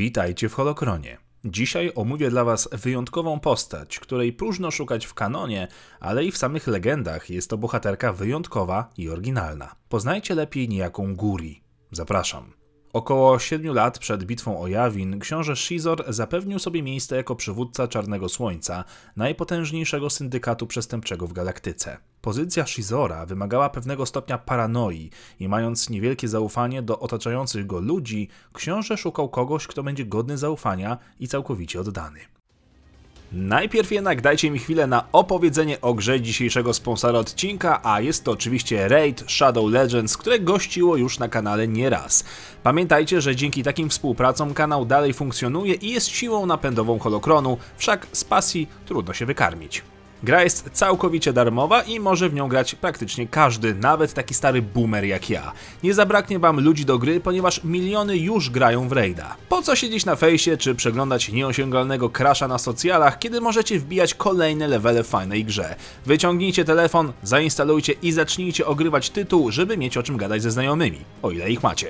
Witajcie w Holokronie. Dzisiaj omówię dla Was wyjątkową postać, której próżno szukać w kanonie, ale i w samych legendach jest to bohaterka wyjątkowa i oryginalna. Poznajcie lepiej niejaką Guri. Zapraszam. Około siedmiu lat przed bitwą o Jawin książę Shizor zapewnił sobie miejsce jako przywódca Czarnego Słońca, najpotężniejszego syndykatu przestępczego w galaktyce. Pozycja Shizora wymagała pewnego stopnia paranoi i mając niewielkie zaufanie do otaczających go ludzi, książę szukał kogoś, kto będzie godny zaufania i całkowicie oddany. Najpierw jednak dajcie mi chwilę na opowiedzenie o grze dzisiejszego sponsora odcinka, a jest to oczywiście Raid Shadow Legends, które gościło już na kanale nieraz. Pamiętajcie, że dzięki takim współpracom kanał dalej funkcjonuje i jest siłą napędową Holokronu, wszak z pasji trudno się wykarmić. Gra jest całkowicie darmowa i może w nią grać praktycznie każdy, nawet taki stary boomer jak ja. Nie zabraknie wam ludzi do gry, ponieważ miliony już grają w Raida. Po co siedzieć na fejsie czy przeglądać nieosiągalnego krasza na socjalach, kiedy możecie wbijać kolejne levele fajnej grze? Wyciągnijcie telefon, zainstalujcie i zacznijcie ogrywać tytuł, żeby mieć o czym gadać ze znajomymi, o ile ich macie.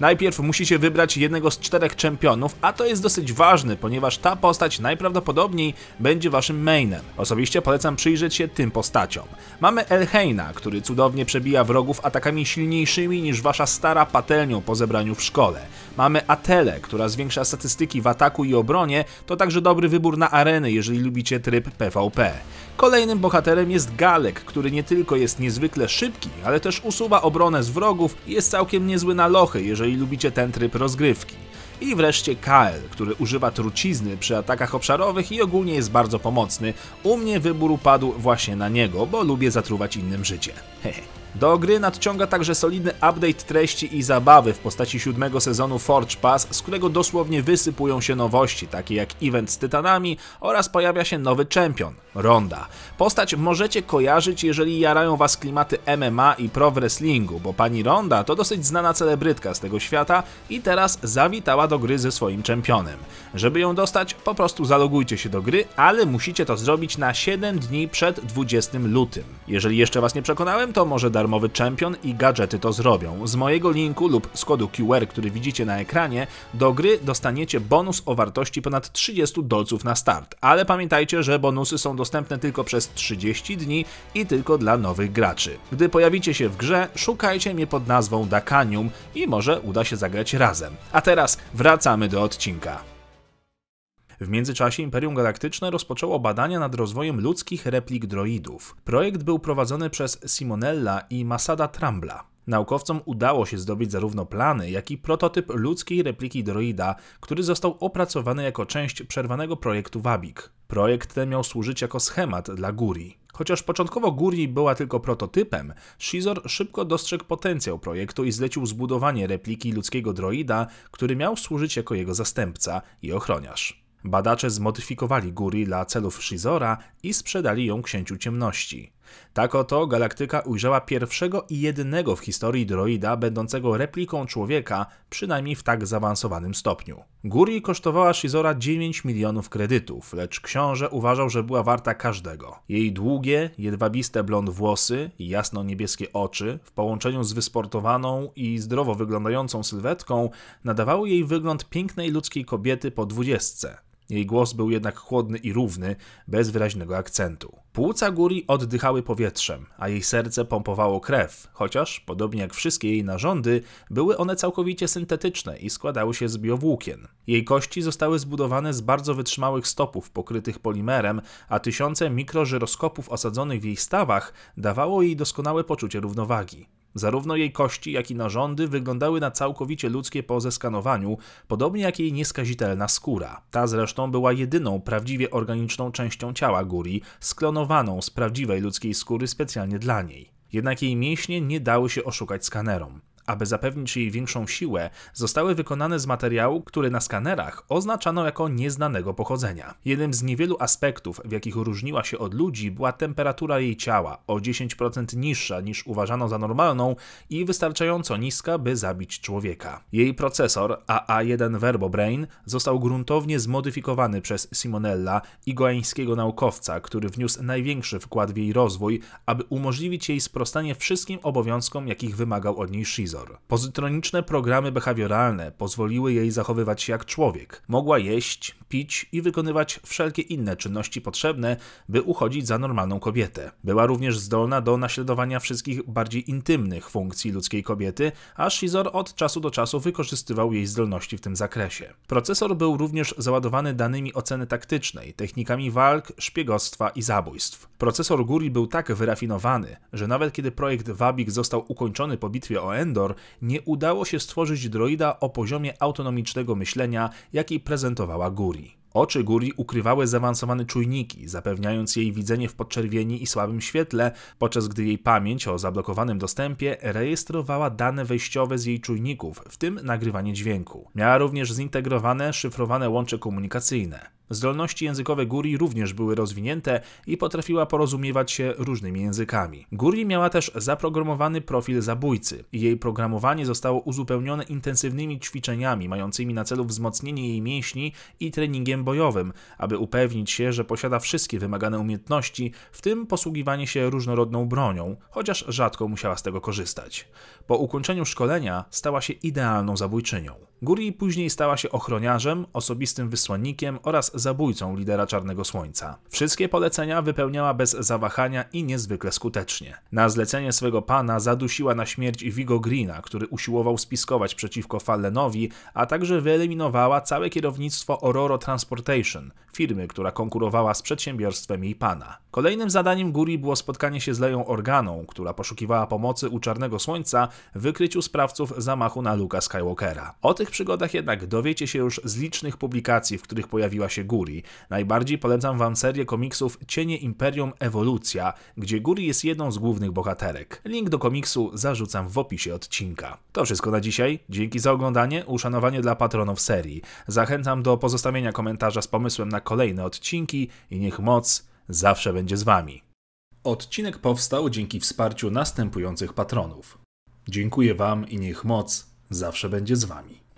Najpierw musicie wybrać jednego z czterech czempionów, a to jest dosyć ważne, ponieważ ta postać najprawdopodobniej będzie waszym mainem. Osobiście polecam przyjrzeć się tym postaciom. Mamy Elheina, który cudownie przebija wrogów atakami silniejszymi niż wasza stara patelnią po zebraniu w szkole. Mamy Atele, która zwiększa statystyki w ataku i obronie, to także dobry wybór na areny, jeżeli lubicie tryb PvP. Kolejnym bohaterem jest Galek, który nie tylko jest niezwykle szybki, ale też usuwa obronę z wrogów i jest całkiem niezły na lochy, jeżeli jeżeli lubicie ten tryb rozgrywki. I wreszcie Kael, który używa trucizny przy atakach obszarowych i ogólnie jest bardzo pomocny. U mnie wybór upadł właśnie na niego, bo lubię zatruwać innym życie. Hehe. Do gry nadciąga także solidny update treści i zabawy w postaci siódmego sezonu Forge Pass, z którego dosłownie wysypują się nowości, takie jak event z tytanami oraz pojawia się nowy champion, Ronda. Postać możecie kojarzyć, jeżeli jarają was klimaty MMA i pro wrestlingu, bo pani Ronda to dosyć znana celebrytka z tego świata i teraz zawitała do gry ze swoim championem. Żeby ją dostać, po prostu zalogujcie się do gry, ale musicie to zrobić na 7 dni przed 20 lutym. Jeżeli jeszcze was nie przekonałem, to może da darmowy czempion i gadżety to zrobią. Z mojego linku lub z kodu QR, który widzicie na ekranie, do gry dostaniecie bonus o wartości ponad 30 dolców na start. Ale pamiętajcie, że bonusy są dostępne tylko przez 30 dni i tylko dla nowych graczy. Gdy pojawicie się w grze, szukajcie mnie pod nazwą Dakanium i może uda się zagrać razem. A teraz wracamy do odcinka. W międzyczasie Imperium Galaktyczne rozpoczęło badania nad rozwojem ludzkich replik droidów. Projekt był prowadzony przez Simonella i Masada Trambla. Naukowcom udało się zdobyć zarówno plany, jak i prototyp ludzkiej repliki droida, który został opracowany jako część przerwanego projektu Wabik. Projekt ten miał służyć jako schemat dla Guri. Chociaż początkowo Guri była tylko prototypem, Shizor szybko dostrzegł potencjał projektu i zlecił zbudowanie repliki ludzkiego droida, który miał służyć jako jego zastępca i ochroniarz. Badacze zmodyfikowali Guri dla celów Shizora i sprzedali ją Księciu Ciemności. Tak oto galaktyka ujrzała pierwszego i jedynego w historii droida będącego repliką człowieka, przynajmniej w tak zaawansowanym stopniu. Guri kosztowała Shizora 9 milionów kredytów, lecz książę uważał, że była warta każdego. Jej długie, jedwabiste blond włosy, jasno-niebieskie oczy, w połączeniu z wysportowaną i zdrowo wyglądającą sylwetką, nadawały jej wygląd pięknej ludzkiej kobiety po dwudziestce. Jej głos był jednak chłodny i równy, bez wyraźnego akcentu. Płuca Guri oddychały powietrzem, a jej serce pompowało krew, chociaż, podobnie jak wszystkie jej narządy, były one całkowicie syntetyczne i składały się z biowłókien. Jej kości zostały zbudowane z bardzo wytrzymałych stopów pokrytych polimerem, a tysiące mikrożyroskopów osadzonych w jej stawach dawało jej doskonałe poczucie równowagi. Zarówno jej kości, jak i narządy wyglądały na całkowicie ludzkie po zeskanowaniu, podobnie jak jej nieskazitelna skóra. Ta zresztą była jedyną prawdziwie organiczną częścią ciała Guri, sklonowaną z prawdziwej ludzkiej skóry specjalnie dla niej. Jednak jej mięśnie nie dały się oszukać skanerom aby zapewnić jej większą siłę, zostały wykonane z materiału, który na skanerach oznaczano jako nieznanego pochodzenia. Jednym z niewielu aspektów, w jakich różniła się od ludzi, była temperatura jej ciała, o 10% niższa niż uważano za normalną i wystarczająco niska, by zabić człowieka. Jej procesor AA1 Verbobrain został gruntownie zmodyfikowany przez Simonella, igoańskiego naukowca, który wniósł największy wkład w jej rozwój, aby umożliwić jej sprostanie wszystkim obowiązkom, jakich wymagał od niej Shizo telewizor. Pozytroniczne programy behawioralne pozwoliły jej zachowywać się jak człowiek. Mogła jeść, pić i wykonywać wszelkie inne czynności potrzebne, by uchodzić za normalną kobietę. Była również zdolna do naśladowania wszystkich bardziej intymnych funkcji ludzkiej kobiety, a Shizor od czasu do czasu wykorzystywał jej zdolności w tym zakresie. Procesor był również załadowany danymi oceny taktycznej, technikami walk, szpiegostwa i zabójstw. Procesor Guri był tak wyrafinowany, że nawet kiedy projekt Wabik został ukończony po bitwie o Endor, nie udało się stworzyć droida o poziomie autonomicznego myślenia, jaki prezentowała Guri. Oczy Guri ukrywały zaawansowane czujniki, zapewniając jej widzenie w podczerwieni i słabym świetle, podczas gdy jej pamięć o zablokowanym dostępie rejestrowała dane wejściowe z jej czujników, w tym nagrywanie dźwięku. Miała również zintegrowane, szyfrowane łącze komunikacyjne. Zdolności językowe Guri również były rozwinięte i potrafiła porozumiewać się różnymi językami. Guri miała też zaprogramowany profil zabójcy. Jej programowanie zostało uzupełnione intensywnymi ćwiczeniami mającymi na celu wzmocnienie jej mięśni i treningiem bojowym, aby upewnić się, że posiada wszystkie wymagane umiejętności, w tym posługiwanie się różnorodną bronią, chociaż rzadko musiała z tego korzystać. Po ukończeniu szkolenia stała się idealną zabójczynią. Guri później stała się ochroniarzem, osobistym wysłannikiem oraz zabójcą lidera Czarnego Słońca. Wszystkie polecenia wypełniała bez zawahania i niezwykle skutecznie. Na zlecenie swego pana zadusiła na śmierć Vigo Greena, który usiłował spiskować przeciwko Fallenowi, a także wyeliminowała całe kierownictwo Ororo Transportation, firmy, która konkurowała z przedsiębiorstwem jej pana. Kolejnym zadaniem Guri było spotkanie się z Leją Organą, która poszukiwała pomocy u Czarnego Słońca w wykryciu sprawców zamachu na Luka Skywalkera. O tych przygodach jednak dowiecie się już z licznych publikacji, w których pojawiła się Guri. Najbardziej polecam wam serię komiksów Cienie Imperium Ewolucja, gdzie Guri jest jedną z głównych bohaterek. Link do komiksu zarzucam w opisie odcinka. To wszystko na dzisiaj. Dzięki za oglądanie, uszanowanie dla patronów serii. Zachęcam do pozostawienia komentarza z pomysłem na kolejne odcinki i niech moc zawsze będzie z wami. Odcinek powstał dzięki wsparciu następujących patronów. Dziękuję wam i niech moc zawsze będzie z wami.